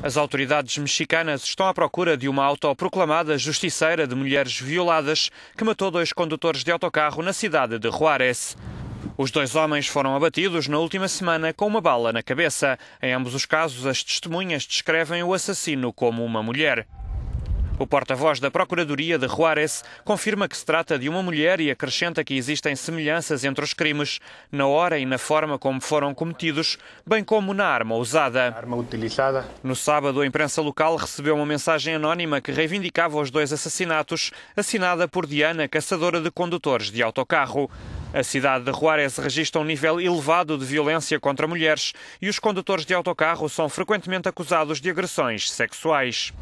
As autoridades mexicanas estão à procura de uma autoproclamada justiceira de mulheres violadas que matou dois condutores de autocarro na cidade de Juárez. Os dois homens foram abatidos na última semana com uma bala na cabeça. Em ambos os casos, as testemunhas descrevem o assassino como uma mulher. O porta-voz da Procuradoria de Juárez confirma que se trata de uma mulher e acrescenta que existem semelhanças entre os crimes na hora e na forma como foram cometidos, bem como na arma usada. Arma utilizada. No sábado, a imprensa local recebeu uma mensagem anónima que reivindicava os dois assassinatos, assinada por Diana, caçadora de condutores de autocarro. A cidade de Juárez registra um nível elevado de violência contra mulheres e os condutores de autocarro são frequentemente acusados de agressões sexuais.